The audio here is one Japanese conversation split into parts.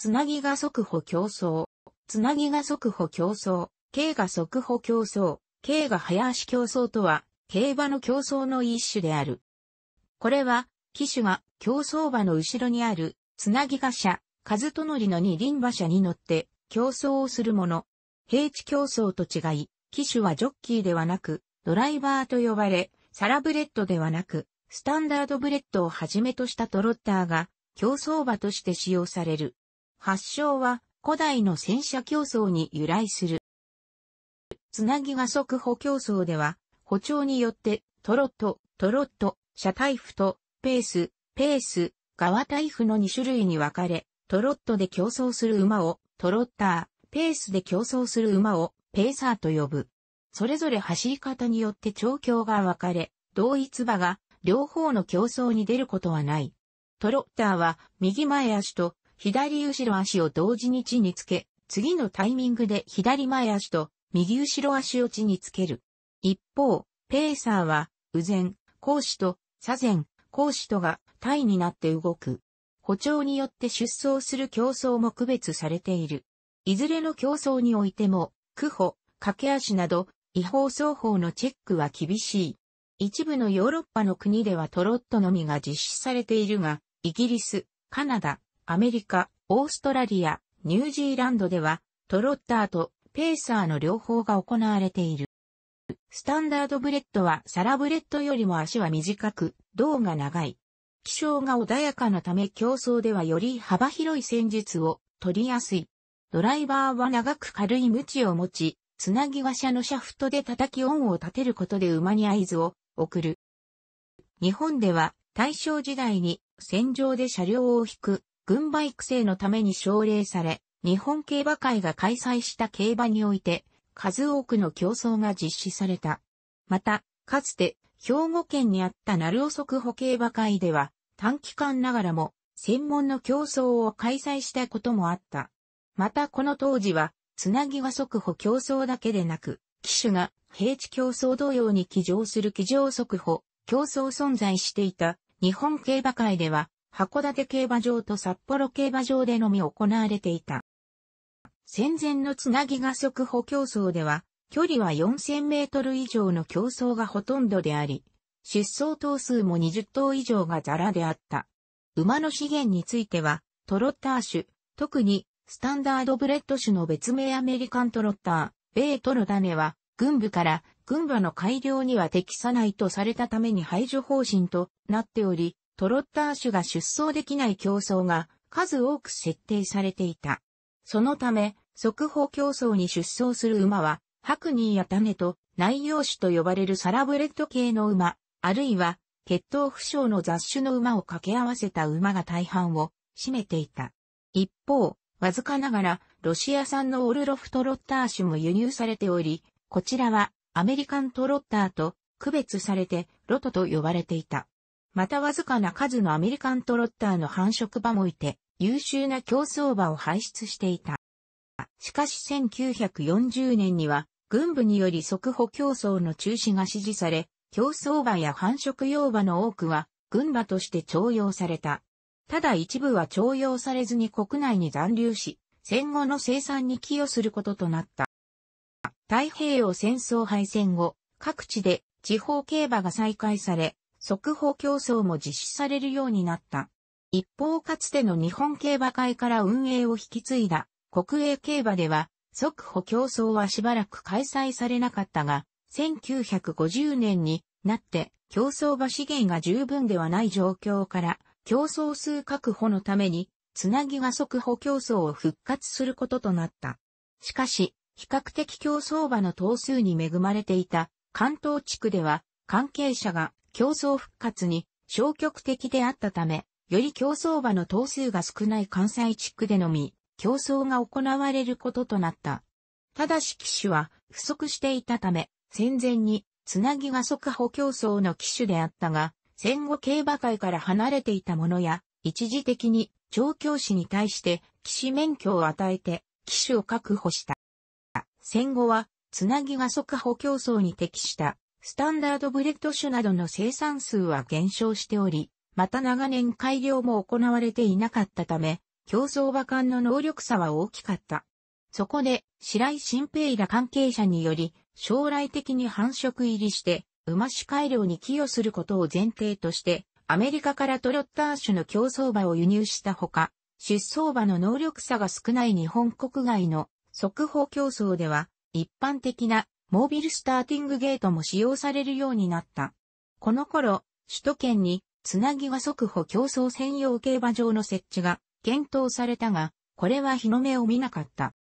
つなぎが速歩競争。つなぎが速歩競争。K が速歩競争。K が早足競争とは、競馬の競争の一種である。これは、騎手が競争馬の後ろにある、つなぎが車、数とのりの二輪馬車に乗って、競争をするもの。平地競争と違い、騎手はジョッキーではなく、ドライバーと呼ばれ、サラブレッドではなく、スタンダードブレッドをはじめとしたトロッターが、競走馬として使用される。発祥は古代の戦車競争に由来する。つなぎが速歩競争では、歩調によってトロット、トロット、車体譜とペース、ペース、側体譜の2種類に分かれ、トロットで競争する馬をトロッター、ペースで競争する馬をペーサーと呼ぶ。それぞれ走り方によって調教が分かれ、同一馬が両方の競争に出ることはない。トロッターは右前足と左後ろ足を同時に地につけ、次のタイミングで左前足と右後ろ足を地につける。一方、ペーサーは、右前、後肢と左前、後肢とが体になって動く。歩調によって出走する競争も区別されている。いずれの競争においても、区歩、駆け足など、違法走法のチェックは厳しい。一部のヨーロッパの国ではトロットのみが実施されているが、イギリス、カナダ、アメリカ、オーストラリア、ニュージーランドでは、トロッターとペーサーの両方が行われている。スタンダードブレッドはサラブレッドよりも足は短く、胴が長い。気象が穏やかなため競争ではより幅広い戦術を取りやすい。ドライバーは長く軽い鞭を持ち、つなぎ車のシャフトで叩き音を立てることで馬に合図を送る。日本では大正時代に戦場で車両を引く軍馬育成のために奨励され、日本競馬会が開催した競馬において、数多くの競争が実施された。また、かつて、兵庫県にあった鳴尾速歩競馬会では、短期間ながらも、専門の競争を開催したこともあった。またこの当時は、つなぎは速歩競争だけでなく、騎手が平地競争同様に騎乗する騎乗速歩、競争存在していた日本競馬会では、函館競馬場と札幌競馬場でのみ行われていた。戦前のつなぎが速歩競争では、距離は4000メートル以上の競争がほとんどであり、出走頭数も20頭以上がザラであった。馬の資源については、トロッター種、特にスタンダードブレッド種の別名アメリカントロッター、米トロダネは、軍部から軍馬の改良には適さないとされたために排除方針となっており、トロッター種が出走できない競争が数多く設定されていた。そのため、速報競争に出走する馬は、ハクニーやタネと内容種と呼ばれるサラブレッド系の馬、あるいは、血統不詳の雑種の馬を掛け合わせた馬が大半を占めていた。一方、わずかながら、ロシア産のオルロフトロッター種も輸入されており、こちらはアメリカントロッターと区別されてロトと呼ばれていた。またわずかな数のアメリカントロッターの繁殖場もいて、優秀な競争場を排出していた。しかし1940年には、軍部により速歩競争の中止が指示され、競争場や繁殖用場の多くは、軍馬として徴用された。ただ一部は徴用されずに国内に残留し、戦後の生産に寄与することとなった。太平洋戦争敗戦後、各地で地方競馬が再開され、速報競争も実施されるようになった。一方かつての日本競馬会から運営を引き継いだ国営競馬では速報競争はしばらく開催されなかったが、1950年になって競争馬資源が十分ではない状況から競争数確保のためにつなぎが速報競争を復活することとなった。しかし、比較的競争馬の頭数に恵まれていた関東地区では関係者が競争復活に消極的であったため、より競争馬の頭数が少ない関西地区でのみ、競争が行われることとなった。ただし騎手は不足していたため、戦前につなぎが即歩競争の騎手であったが、戦後競馬界から離れていたものや、一時的に調教師に対して騎士免許を与えて騎手を確保した。戦後はつなぎが即歩競争に適したスタンダードブレッド種などの生産数は減少しており、また長年改良も行われていなかったため、競争馬間の能力差は大きかった。そこで、白井新平ら関係者により、将来的に繁殖入りして、馬種改良に寄与することを前提として、アメリカからトロッター種の競走馬を輸入したほか、出走馬の能力差が少ない日本国外の速報競争では、一般的なモービルスターティングゲートも使用されるようになった。この頃、首都圏に、つなぎは速歩競争専用競馬場の設置が検討されたが、これは日の目を見なかった。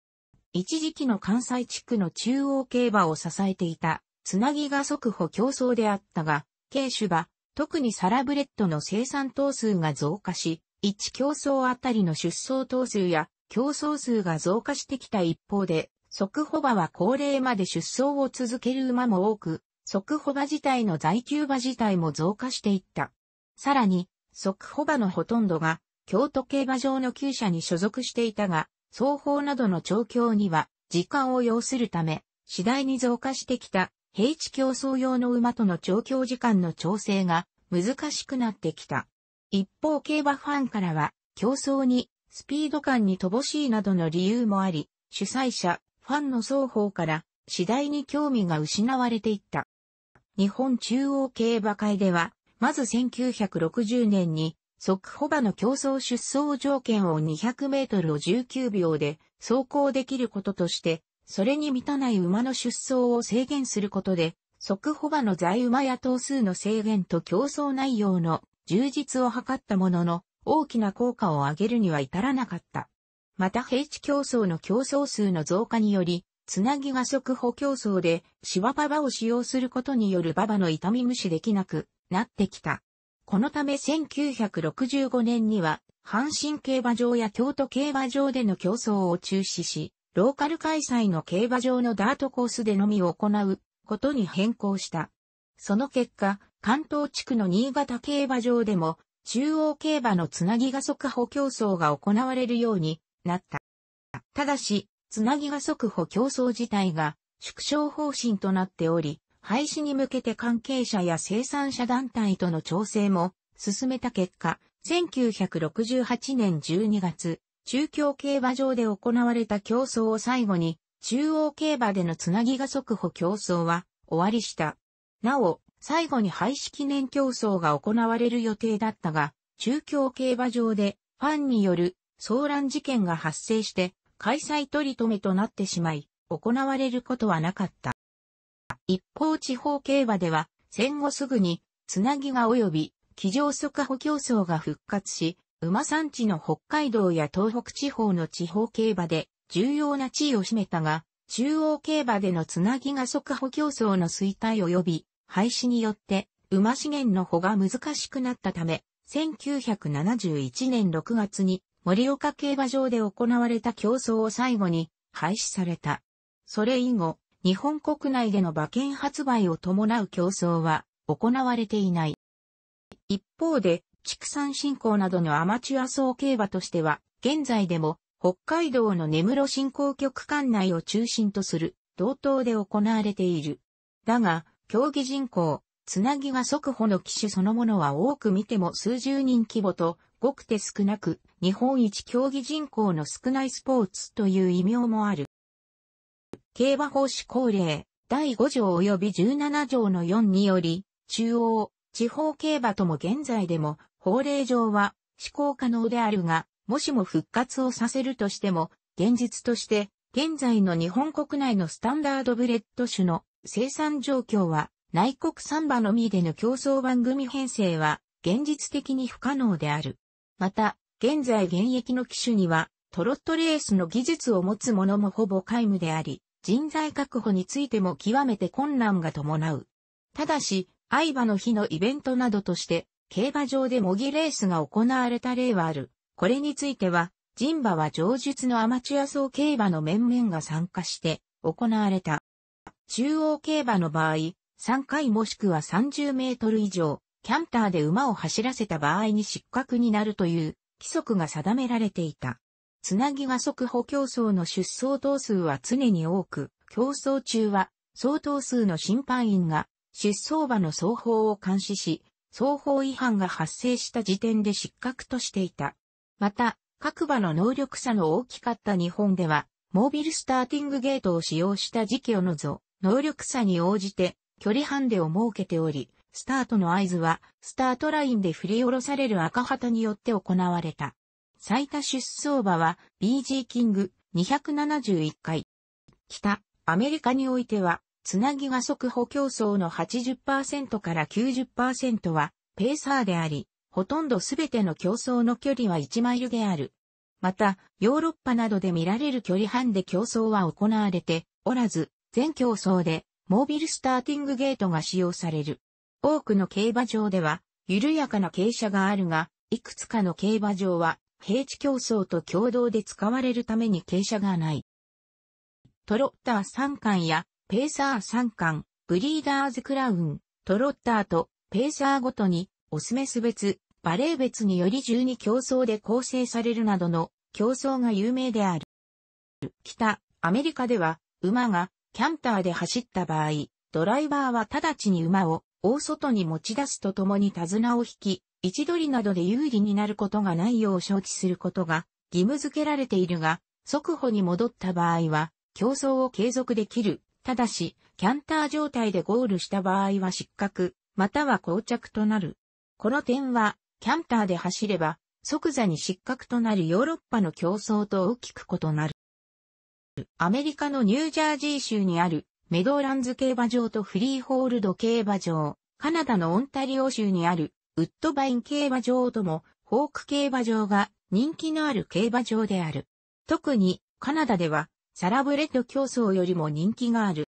一時期の関西地区の中央競馬を支えていた、つなぎが速歩競争であったが、軽種馬、特にサラブレッドの生産頭数が増加し、1競争あたりの出走頭数や競争数が増加してきた一方で、速歩馬は高齢まで出走を続ける馬も多く、速歩馬自体の在級馬自体も増加していった。さらに、速歩馬のほとんどが、京都競馬場の厩舎に所属していたが、双方などの調教には、時間を要するため、次第に増加してきた、平地競争用の馬との調教時間の調整が難しくなってきた。一方競馬ファンからは、競争に、スピード感に乏しいなどの理由もあり、主催者、ファンの双方から次第に興味が失われていった。日本中央競馬会では、まず1960年に、速歩馬の競争出走条件を200メートルを19秒で走行できることとして、それに満たない馬の出走を制限することで、速歩馬の在馬や頭数の制限と競争内容の充実を図ったものの、大きな効果を上げるには至らなかった。また平地競争の競争数の増加により、つなぎが速歩競争で、シワババを使用することによるババの痛み無視できなくなってきた。このため1965年には、阪神競馬場や京都競馬場での競争を中止し、ローカル開催の競馬場のダートコースでのみを行うことに変更した。その結果、関東地区の新潟競馬場でも、中央競馬のつなぎが速歩競争が行われるようになった。ただし、つなぎが速歩競争自体が縮小方針となっており、廃止に向けて関係者や生産者団体との調整も進めた結果、1968年12月、中京競馬場で行われた競争を最後に、中央競馬でのつなぎが速歩競争は終わりした。なお、最後に廃止記念競争が行われる予定だったが、中京競馬場でファンによる騒乱事件が発生して、開催取り留めとなってしまい、行われることはなかった。一方地方競馬では、戦後すぐに、つなぎが及び、騎乗速歩競争が復活し、馬産地の北海道や東北地方の地方競馬で重要な地位を占めたが、中央競馬でのつなぎが速歩競争の衰退及び廃止によって馬資源の保が難しくなったため、1971年6月に盛岡競馬場で行われた競争を最後に廃止された。それ以後、日本国内での馬券発売を伴う競争は行われていない。一方で、畜産振興などのアマチュア総競馬としては、現在でも北海道の根室振興局管内を中心とする同等で行われている。だが、競技人口、つなぎは速歩の機種そのものは多く見ても数十人規模とごくて少なく、日本一競技人口の少ないスポーツという異名もある。競馬法施行令、第5条及び17条の4により、中央、地方競馬とも現在でも、法令上は施行可能であるが、もしも復活をさせるとしても、現実として、現在の日本国内のスタンダードブレッド種の生産状況は、内国産馬のみでの競争番組編成は、現実的に不可能である。また、現在現役の機種には、トロットレースの技術を持つ者もほぼ皆無であり、人材確保についても極めて困難が伴う。ただし、相場の日のイベントなどとして、競馬場で模擬レースが行われた例はある。これについては、人馬は上述のアマチュア層競馬の面々が参加して行われた。中央競馬の場合、3回もしくは30メートル以上、キャンターで馬を走らせた場合に失格になるという規則が定められていた。つなぎが速歩競争の出走頭数は常に多く、競争中は、相当数の審判員が出走馬の走法を監視し、走法違反が発生した時点で失格としていた。また、各馬の能力差の大きかった日本では、モービルスターティングゲートを使用した時期を除、能力差に応じて距離ハンデを設けており、スタートの合図は、スタートラインで振り下ろされる赤旗によって行われた。最多出走馬は、BG キング271回。北、アメリカにおいては、つなぎが速歩競争の80%から90%は、ペーサーであり、ほとんどすべての競争の距離は1マイルである。また、ヨーロッパなどで見られる距離半で競争は行われておらず、全競争で、モービルスターティングゲートが使用される。多くの競馬場では、緩やかな傾斜があるが、いくつかの競馬場は、平地競争と共同で使われるために傾斜がない。トロッター3冠や、ペーサー3冠、ブリーダーズクラウン、トロッターと、ペーサーごとに、オスメス別、バレー別により12競争で構成されるなどの競争が有名である。北、アメリカでは、馬がキャンターで走った場合、ドライバーは直ちに馬を大外に持ち出すとともに手綱を引き、位置取りなどで有利になることがないよう承知することが義務付けられているが、速歩に戻った場合は、競争を継続できる。ただし、キャンター状態でゴールした場合は失格、または膠着となる。この点は、キャンターで走れば、即座に失格となるヨーロッパの競争と大きく異なる。アメリカのニュージャージー州にあるメドーランズ競馬場とフリーホールド競馬場、カナダのオンタリオ州にあるウッドバイン競馬場ともホーク競馬場が人気のある競馬場である。特にカナダではサラブレッド競争よりも人気がある。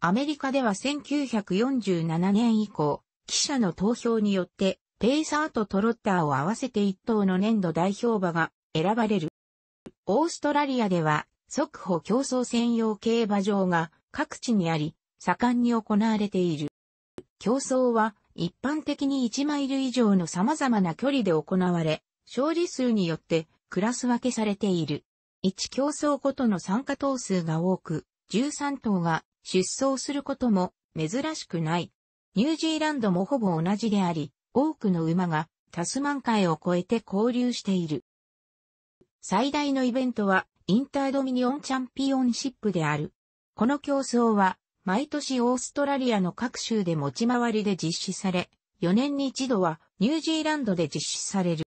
アメリカでは1947年以降、記者の投票によってペイサーとトロッターを合わせて一等の年度代表馬が選ばれる。オーストラリアでは、速歩競争専用競馬場が各地にあり、盛んに行われている。競争は一般的に1マイル以上の様々な距離で行われ、勝利数によってクラス分けされている。1競争ごとの参加頭数が多く、13頭が出走することも珍しくない。ニュージーランドもほぼ同じであり、多くの馬がタスマン海を越えて交流している。最大のイベントはインタードミニオンチャンピオンシップである。この競争は、毎年オーストラリアの各州で持ち回りで実施され、4年に一度はニュージーランドで実施される。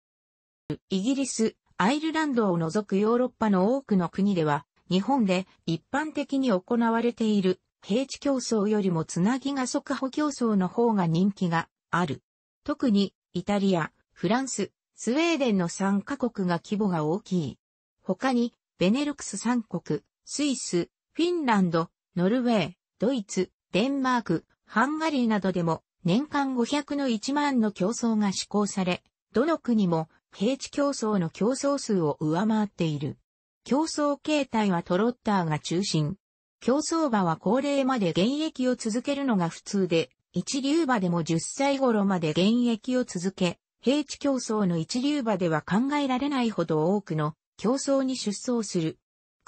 イギリス、アイルランドを除くヨーロッパの多くの国では、日本で一般的に行われている平地競争よりもつなぎが速歩競争の方が人気がある。特にイタリア、フランス、スウェーデンの3カ国が規模が大きい。他にベネルクス3国、スイス、フィンランド、ノルウェー、ドイツ、デンマーク、ハンガリーなどでも年間500の1万の競争が施行され、どの国も平地競争の競争数を上回っている。競争形態はトロッターが中心。競争馬は高齢まで現役を続けるのが普通で、一流馬でも10歳頃まで現役を続け、平地競争の一流馬では考えられないほど多くの競争に出走する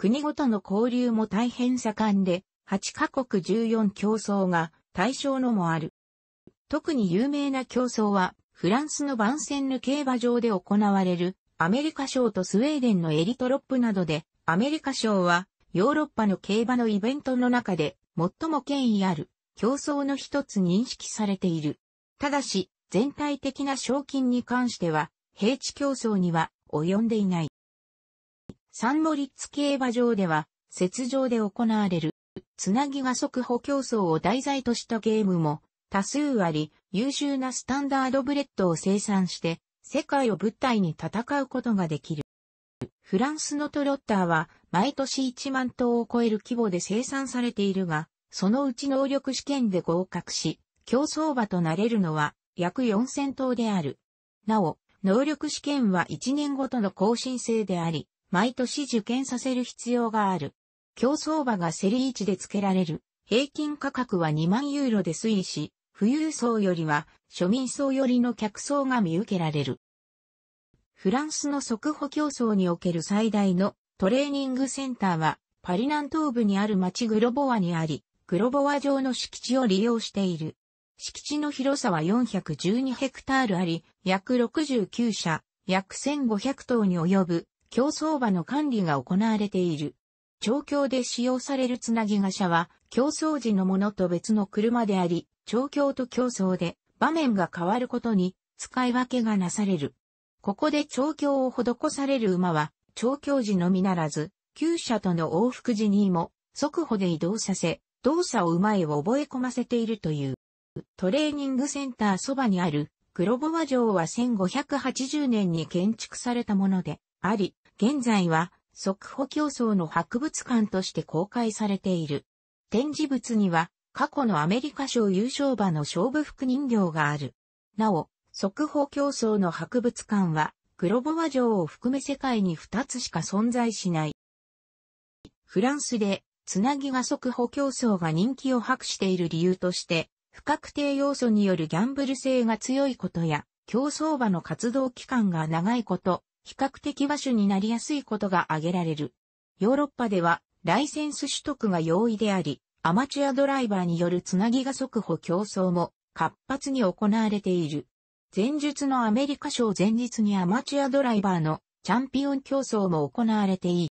国ごとの交流も大変盛んで、8カ国14競争が対象のもある。特に有名な競争は、フランスのバンセンヌ競馬場で行われる、アメリカ賞とスウェーデンのエリトロップなどで、アメリカ賞は、ヨーロッパの競馬のイベントの中で、最も権威ある、競争の一つ認識されている。ただし、全体的な賞金に関しては、平地競争には及んでいない。サンモリッツ競馬場では、雪上で行われる、つなぎが速歩競争を題材としたゲームも多数あり、優秀なスタンダードブレッドを生産して、世界を舞台に戦うことができる。フランスのトロッターは、毎年1万頭を超える規模で生産されているが、そのうち能力試験で合格し、競争馬となれるのは約4000頭である。なお、能力試験は1年ごとの更新制であり、毎年受験させる必要がある。競争馬が競り位置で付けられる。平均価格は2万ユーロで推移し、富裕層よりは庶民層よりの客層が見受けられる。フランスの速歩競争における最大のトレーニングセンターはパリ南東部にある町グロボワにあり、グロボワ城の敷地を利用している。敷地の広さは412ヘクタールあり、約69社、約1500頭に及ぶ競走馬の管理が行われている。調教で使用されるつなぎ貨車は、競争時のものと別の車であり、調教と競争で場面が変わることに使い分けがなされる。ここで調教を施される馬は、調教時のみならず、旧車との往復時にも速歩で移動させ、動作を馬へ覚え込ませているという。トレーニングセンターそばにある、黒ボワ城は1580年に建築されたもので、あり、現在は、速歩競争の博物館として公開されている。展示物には、過去のアメリカ賞優勝馬の勝負服人形がある。なお、速報競争の博物館は、黒ボワ城を含め世界に2つしか存在しない。フランスで、つなぎが速報競争が人気を博している理由として、不確定要素によるギャンブル性が強いことや、競争馬の活動期間が長いこと、比較的和種になりやすいことが挙げられる。ヨーロッパでは、ライセンス取得が容易であり、アマチュアドライバーによるつなぎが速歩競争も活発に行われている。前述のアメリカ賞前日にアマチュアドライバーのチャンピオン競争も行われていい。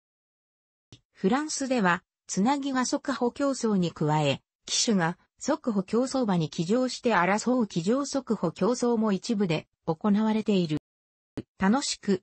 フランスでは、つなぎが速歩競争に加え、騎手が速歩競争場に騎乗して争う騎乗速歩競争も一部で行われている。楽しく